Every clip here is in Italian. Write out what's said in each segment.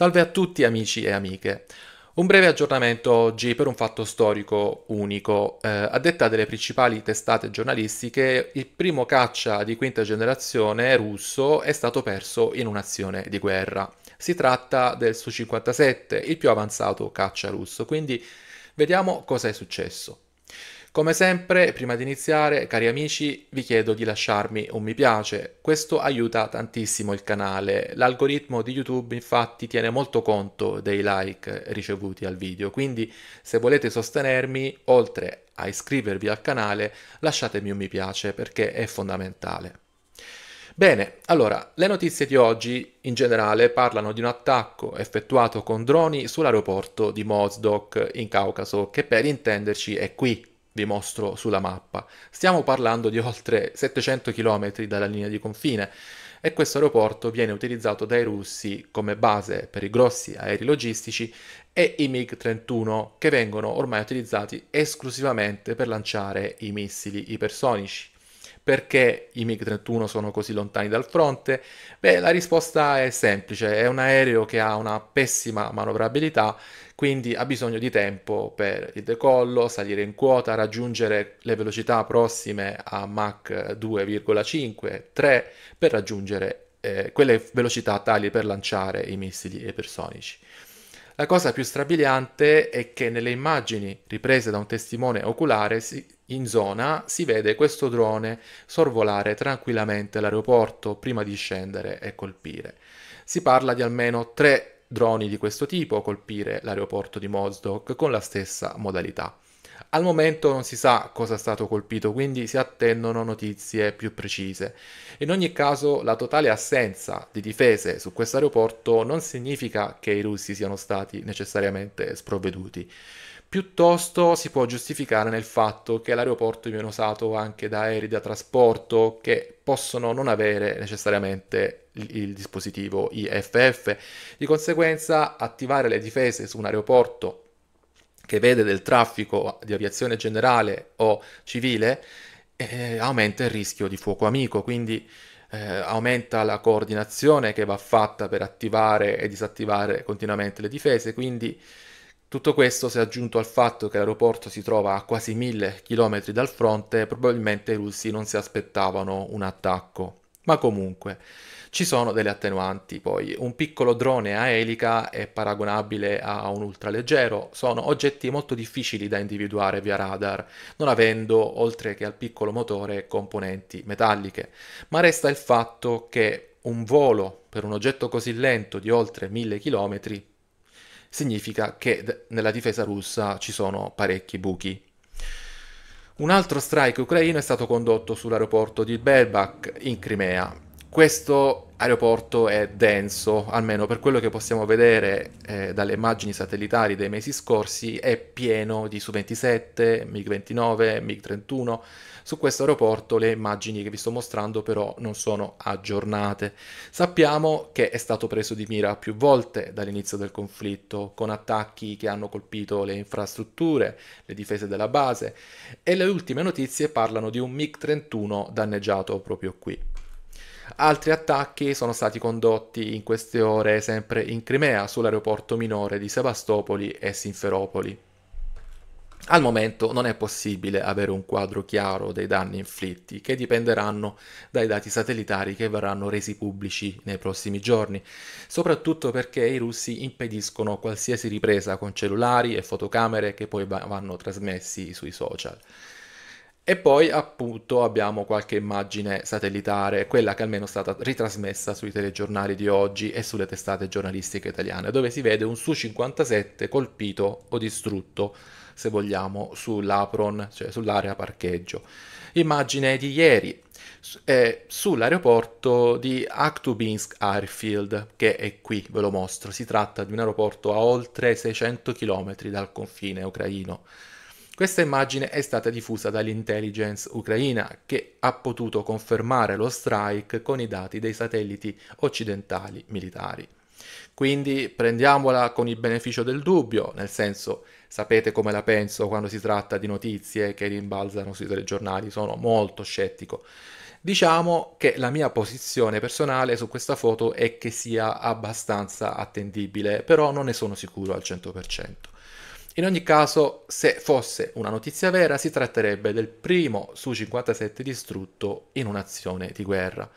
Salve a tutti amici e amiche. Un breve aggiornamento oggi per un fatto storico unico. Eh, a detta delle principali testate giornalistiche, il primo caccia di quinta generazione russo è stato perso in un'azione di guerra. Si tratta del Su-57, il più avanzato caccia russo, quindi vediamo cosa è successo. Come sempre, prima di iniziare, cari amici, vi chiedo di lasciarmi un mi piace. Questo aiuta tantissimo il canale. L'algoritmo di YouTube infatti tiene molto conto dei like ricevuti al video, quindi se volete sostenermi, oltre a iscrivervi al canale, lasciatemi un mi piace perché è fondamentale. Bene, allora, le notizie di oggi in generale parlano di un attacco effettuato con droni sull'aeroporto di Mozdok in Caucaso, che per intenderci è qui vi mostro sulla mappa. Stiamo parlando di oltre 700 km dalla linea di confine e questo aeroporto viene utilizzato dai russi come base per i grossi aerei logistici e i MiG-31 che vengono ormai utilizzati esclusivamente per lanciare i missili ipersonici. Perché i MiG-31 sono così lontani dal fronte? Beh, la risposta è semplice, è un aereo che ha una pessima manovrabilità quindi ha bisogno di tempo per il decollo, salire in quota, raggiungere le velocità prossime a Mach 2,5, 3 per raggiungere eh, quelle velocità tali per lanciare i missili ipersonici. La cosa più strabiliante è che nelle immagini riprese da un testimone oculare si, in zona si vede questo drone sorvolare tranquillamente l'aeroporto prima di scendere e colpire. Si parla di almeno tre droni di questo tipo colpire l'aeroporto di Mozdok con la stessa modalità. Al momento non si sa cosa è stato colpito, quindi si attendono notizie più precise. In ogni caso, la totale assenza di difese su questo aeroporto non significa che i russi siano stati necessariamente sprovveduti. Piuttosto si può giustificare nel fatto che l'aeroporto viene usato anche da aerei da trasporto che possono non avere necessariamente il, dispositivo IFF. Di conseguenza attivare le difese su un aeroporto che vede del traffico di aviazione generale o civile eh, aumenta il rischio di fuoco amico, quindi eh, aumenta la coordinazione che va fatta per attivare e disattivare continuamente le difese, quindi tutto questo, se aggiunto al fatto che l'aeroporto si trova a quasi mille chilometri dal fronte, probabilmente i russi non si aspettavano un attacco. Ma comunque, ci sono delle attenuanti poi. Un piccolo drone a elica è paragonabile a un ultraleggero, sono oggetti molto difficili da individuare via radar, non avendo, oltre che al piccolo motore, componenti metalliche. Ma resta il fatto che un volo per un oggetto così lento di oltre 1000 km significa che nella difesa russa ci sono parecchi buchi. Un altro strike ucraino è stato condotto sull'aeroporto di Belbak in Crimea. Questo aeroporto è denso, almeno per quello che possiamo vedere eh, dalle immagini satellitari dei mesi scorsi, è pieno di Su-27, MiG-29, MiG-31. Su questo aeroporto le immagini che vi sto mostrando però non sono aggiornate. Sappiamo che è stato preso di mira più volte dall'inizio del conflitto, con attacchi che hanno colpito le infrastrutture, le difese della base e le ultime notizie parlano di un MiG-31 danneggiato proprio qui. Altri attacchi sono stati condotti in queste ore sempre in Crimea, sull'aeroporto minore di Sebastopoli e Sinferopoli. Al momento non è possibile avere un quadro chiaro dei danni inflitti, che dipenderanno dai dati satellitari che verranno resi pubblici nei prossimi giorni, soprattutto perché i russi impediscono qualsiasi ripresa con cellulari e fotocamere che poi vanno trasmessi sui social. E poi appunto abbiamo qualche immagine satellitare, quella che almeno è stata ritrasmessa sui telegiornali di oggi e sulle testate giornalistiche italiane, dove si vede un Su-57 colpito o distrutto, se vogliamo, sull'apron, cioè sull'area parcheggio. Immagine di ieri, eh, sull'aeroporto di Aktubinsk Airfield, che è qui, ve lo mostro. Si tratta di un aeroporto a oltre 600 km dal confine ucraino. Questa immagine è stata diffusa dall'intelligence ucraina che ha potuto confermare lo strike con i dati dei satelliti occidentali militari. Quindi prendiamola con il beneficio del dubbio, nel senso sapete come la penso quando si tratta di notizie che rimbalzano sui telegiornali, sono molto scettico. Diciamo che la mia posizione personale su questa foto è che sia abbastanza attendibile, però non ne sono sicuro al 100%. In ogni caso, se fosse una notizia vera, si tratterebbe del primo Su-57 distrutto in un'azione di guerra.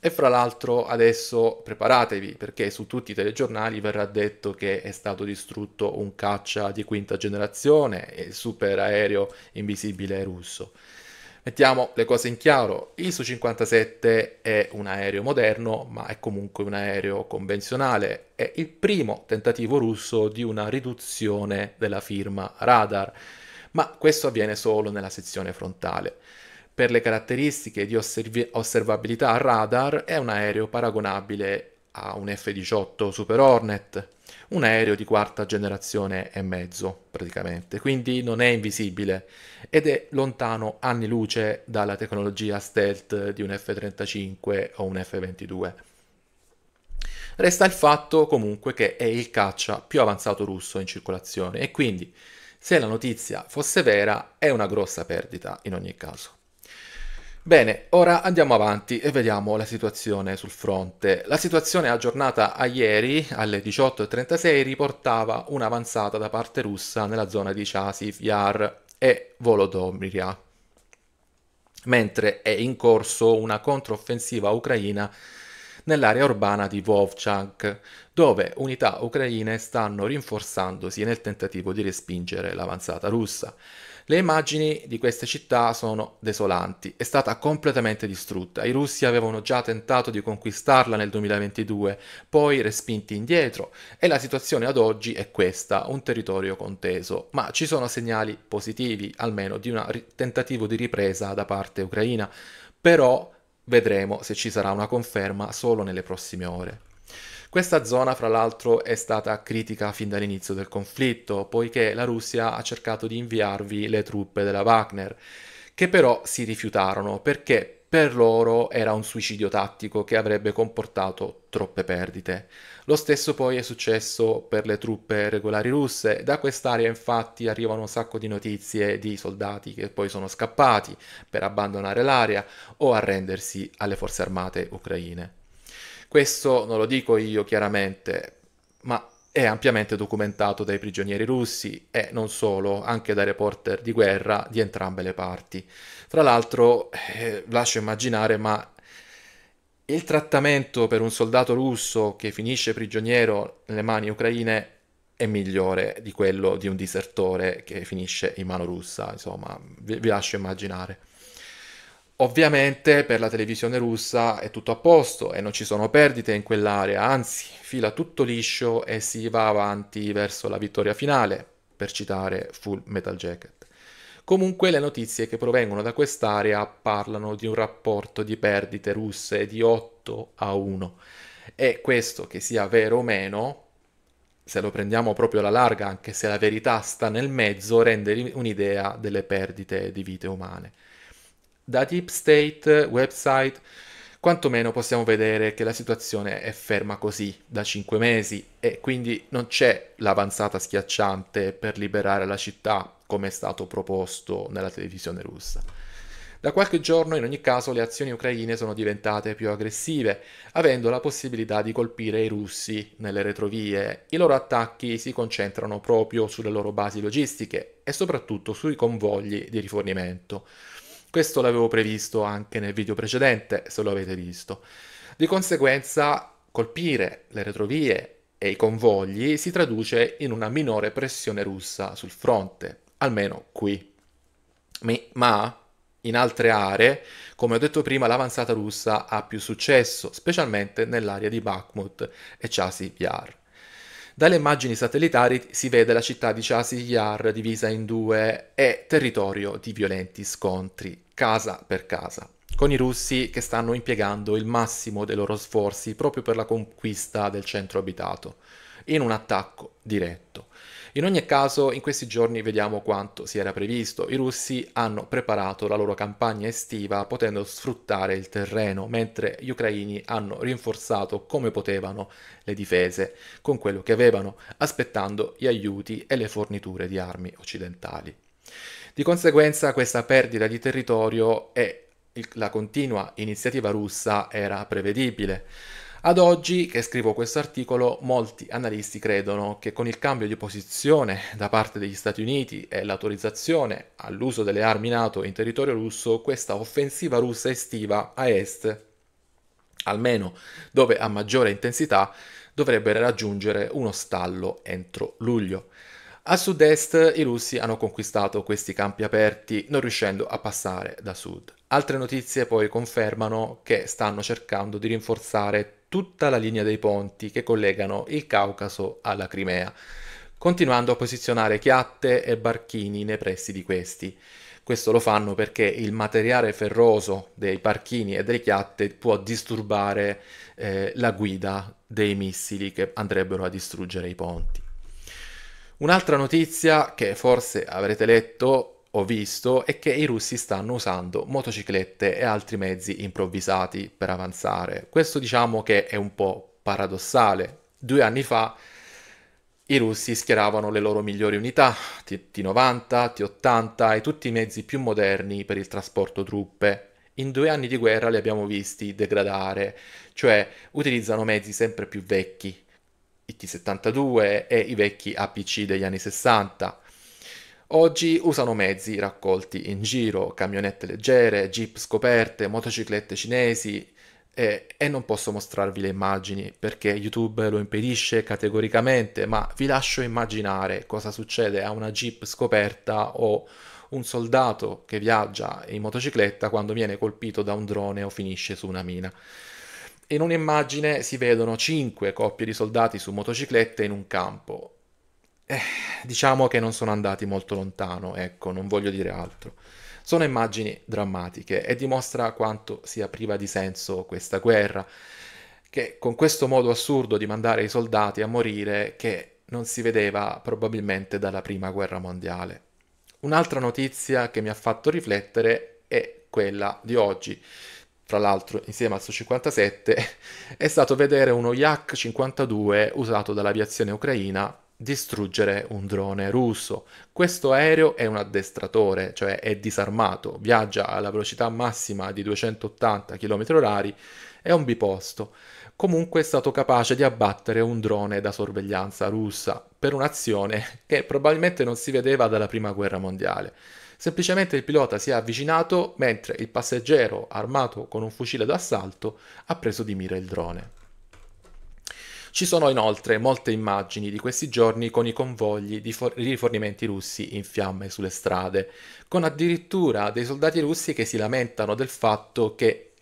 E fra l'altro adesso preparatevi perché su tutti i telegiornali verrà detto che è stato distrutto un caccia di quinta generazione, il superaereo invisibile russo. Mettiamo le cose in chiaro, il Su-57 è un aereo moderno, ma è comunque un aereo convenzionale, è il primo tentativo russo di una riduzione della firma radar, ma questo avviene solo nella sezione frontale. Per le caratteristiche di osservabilità radar è un aereo paragonabile ha un F-18 Super Hornet, un aereo di quarta generazione e mezzo praticamente, quindi non è invisibile ed è lontano anni luce dalla tecnologia stealth di un F-35 o un F-22. Resta il fatto comunque che è il caccia più avanzato russo in circolazione e quindi se la notizia fosse vera è una grossa perdita in ogni caso. Bene, ora andiamo avanti e vediamo la situazione sul fronte. La situazione aggiornata a ieri alle 18.36 riportava un'avanzata da parte russa nella zona di Chasiv, Yar e Volodomiria, mentre è in corso una controffensiva ucraina nell'area urbana di Vovchank, dove unità ucraine stanno rinforzandosi nel tentativo di respingere l'avanzata russa. Le immagini di queste città sono desolanti, è stata completamente distrutta, i russi avevano già tentato di conquistarla nel 2022, poi respinti indietro e la situazione ad oggi è questa, un territorio conteso, ma ci sono segnali positivi, almeno di un tentativo di ripresa da parte ucraina, però vedremo se ci sarà una conferma solo nelle prossime ore. Questa zona, fra l'altro, è stata critica fin dall'inizio del conflitto, poiché la Russia ha cercato di inviarvi le truppe della Wagner, che però si rifiutarono perché per loro era un suicidio tattico che avrebbe comportato troppe perdite. Lo stesso poi è successo per le truppe regolari russe, da quest'area infatti arrivano un sacco di notizie di soldati che poi sono scappati per abbandonare l'area o arrendersi alle forze armate ucraine. Questo non lo dico io chiaramente, ma è ampiamente documentato dai prigionieri russi e non solo, anche dai reporter di guerra di entrambe le parti. Fra l'altro, eh, lascio immaginare, ma il trattamento per un soldato russo che finisce prigioniero nelle mani ucraine è migliore di quello di un disertore che finisce in mano russa, insomma, vi, vi lascio immaginare. Ovviamente per la televisione russa è tutto a posto e non ci sono perdite in quell'area, anzi fila tutto liscio e si va avanti verso la vittoria finale, per citare Full Metal Jacket. Comunque le notizie che provengono da quest'area parlano di un rapporto di perdite russe di 8 a 1 e questo che sia vero o meno, se lo prendiamo proprio alla larga, anche se la verità sta nel mezzo, rende un'idea delle perdite di vite umane. Da Deep State website quantomeno possiamo vedere che la situazione è ferma così da cinque mesi e quindi non c'è l'avanzata schiacciante per liberare la città come è stato proposto nella televisione russa. Da qualche giorno in ogni caso le azioni ucraine sono diventate più aggressive, avendo la possibilità di colpire i russi nelle retrovie. I loro attacchi si concentrano proprio sulle loro basi logistiche e soprattutto sui convogli di rifornimento. Questo l'avevo previsto anche nel video precedente, se lo avete visto. Di conseguenza, colpire le retrovie e i convogli si traduce in una minore pressione russa sul fronte, almeno qui. Ma in altre aree, come ho detto prima, l'avanzata russa ha più successo, specialmente nell'area di Bakhmut e Chasi Vyar. Dalle immagini satellitari si vede la città di Chasigyar divisa in due e territorio di violenti scontri, casa per casa con i russi che stanno impiegando il massimo dei loro sforzi proprio per la conquista del centro abitato, in un attacco diretto. In ogni caso, in questi giorni vediamo quanto si era previsto. I russi hanno preparato la loro campagna estiva potendo sfruttare il terreno, mentre gli ucraini hanno rinforzato come potevano le difese con quello che avevano, aspettando gli aiuti e le forniture di armi occidentali. Di conseguenza questa perdita di territorio e la continua iniziativa russa era prevedibile. Ad oggi, che scrivo questo articolo, molti analisti credono che con il cambio di posizione da parte degli Stati Uniti e l'autorizzazione all'uso delle armi NATO in territorio russo, questa offensiva russa estiva a est, almeno dove a maggiore intensità, dovrebbe raggiungere uno stallo entro luglio. A sud-est i russi hanno conquistato questi campi aperti non riuscendo a passare da sud. Altre notizie poi confermano che stanno cercando di rinforzare tutta la linea dei ponti che collegano il Caucaso alla Crimea, continuando a posizionare chiatte e barchini nei pressi di questi. Questo lo fanno perché il materiale ferroso dei barchini e delle chiatte può disturbare eh, la guida dei missili che andrebbero a distruggere i ponti. Un'altra notizia che forse avrete letto o visto è che i russi stanno usando motociclette e altri mezzi improvvisati per avanzare. Questo diciamo che è un po' paradossale. Due anni fa i russi schieravano le loro migliori unità, T-90, T-80 e tutti i mezzi più moderni per il trasporto truppe. In due anni di guerra li abbiamo visti degradare, cioè utilizzano mezzi sempre più vecchi, IT72 e i vecchi APC degli anni 60. Oggi usano mezzi raccolti in giro, camionette leggere, jeep scoperte, motociclette cinesi e, e non posso mostrarvi le immagini perché YouTube lo impedisce categoricamente, ma vi lascio immaginare cosa succede a una jeep scoperta o un soldato che viaggia in motocicletta quando viene colpito da un drone o finisce su una mina. In un'immagine si vedono cinque coppie di soldati su motociclette in un campo. Eh, diciamo che non sono andati molto lontano, ecco, non voglio dire altro. Sono immagini drammatiche e dimostra quanto sia priva di senso questa guerra, che con questo modo assurdo di mandare i soldati a morire che non si vedeva probabilmente dalla prima guerra mondiale. Un'altra notizia che mi ha fatto riflettere è quella di oggi fra l'altro insieme al Su-57, è stato vedere uno Yak-52 usato dall'aviazione ucraina distruggere un drone russo. Questo aereo è un addestratore, cioè è disarmato, viaggia alla velocità massima di 280 km/h, è un biposto. Comunque è stato capace di abbattere un drone da sorveglianza russa per un'azione che probabilmente non si vedeva dalla Prima Guerra Mondiale. Semplicemente il pilota si è avvicinato mentre il passeggero, armato con un fucile d'assalto, ha preso di mira il drone. Ci sono inoltre molte immagini di questi giorni con i convogli di for- rifornimenti russi in fiamme sulle strade, con addirittura dei soldati russi che si lamentano del fatto che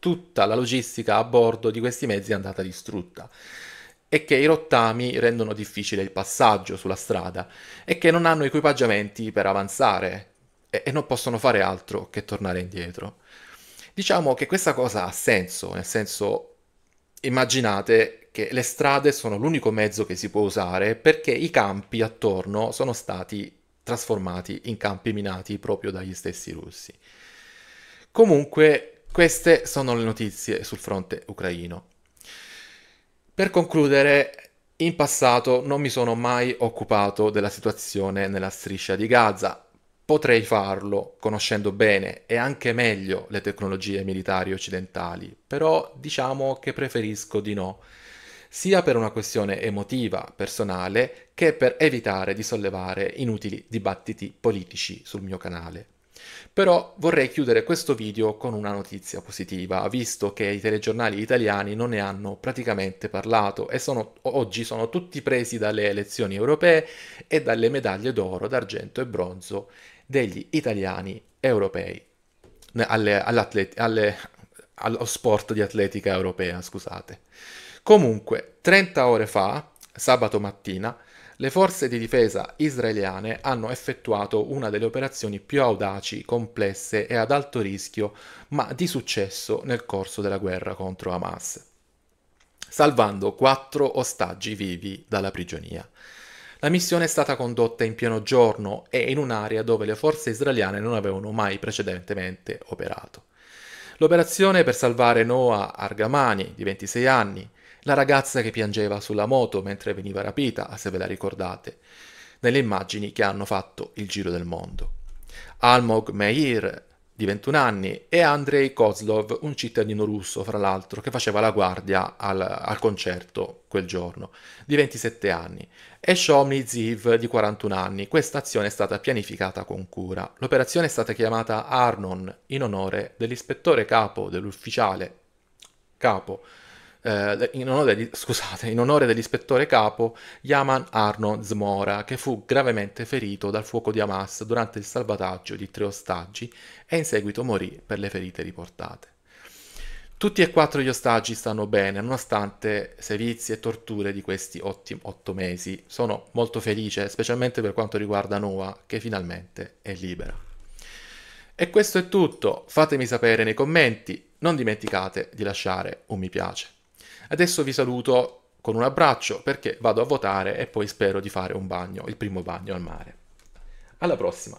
tutta la logistica a bordo di questi mezzi è andata distrutta e che i rottami rendono difficile il passaggio sulla strada e che non hanno equipaggiamenti per avanzare e, e non possono fare altro che tornare indietro. Diciamo che questa cosa ha senso, nel senso immaginate che le strade sono l'unico mezzo che si può usare perché i campi attorno sono stati trasformati in campi minati proprio dagli stessi russi. Comunque, queste sono le notizie sul fronte ucraino. Per concludere, in passato non mi sono mai occupato della situazione nella striscia di Gaza. Potrei farlo conoscendo bene e anche meglio le tecnologie militari occidentali, però diciamo che preferisco di no, sia per una questione emotiva, personale, che per evitare di sollevare inutili dibattiti politici sul mio canale. Però vorrei chiudere questo video con una notizia positiva, visto che i telegiornali italiani non ne hanno praticamente parlato e sono, oggi sono tutti presi dalle elezioni europee e dalle medaglie d'oro, d'argento e bronzo degli italiani europei. Alle, alle, allo sport di atletica europea, scusate. Comunque, 30 ore fa, sabato mattina, le forze di difesa israeliane hanno effettuato una delle operazioni più audaci, complesse e ad alto rischio, ma di successo nel corso della guerra contro Hamas, salvando quattro ostaggi vivi dalla prigionia. La missione è stata condotta in pieno giorno e in un'area dove le forze israeliane non avevano mai precedentemente operato. L'operazione per salvare Noah Argamani, di 26 anni, la ragazza che piangeva sulla moto mentre veniva rapita, ah, se ve la ricordate, nelle immagini che hanno fatto il giro del mondo. Almog Meir, di 21 anni, e Andrei Kozlov, un cittadino russo, fra l'altro, che faceva la guardia al, al concerto quel giorno, di 27 anni, e Shomni Ziv, di 41 anni. Questa azione è stata pianificata con cura. L'operazione è stata chiamata Arnon in onore dell'ispettore capo dell'ufficiale capo eh, in, onore degli, scusate, in onore dell'ispettore capo Yaman Arno Zmora, che fu gravemente ferito dal fuoco di Hamas durante il salvataggio di tre ostaggi e in seguito morì per le ferite riportate. Tutti e quattro gli ostaggi stanno bene, nonostante sevizi e torture di questi otti, otto mesi. Sono molto felice, specialmente per quanto riguarda Noah, che finalmente è libera. E questo è tutto, fatemi sapere nei commenti, non dimenticate di lasciare un mi piace. Adesso vi saluto con un abbraccio perché vado a votare e poi spero di fare un bagno, il primo bagno al mare. Alla prossima!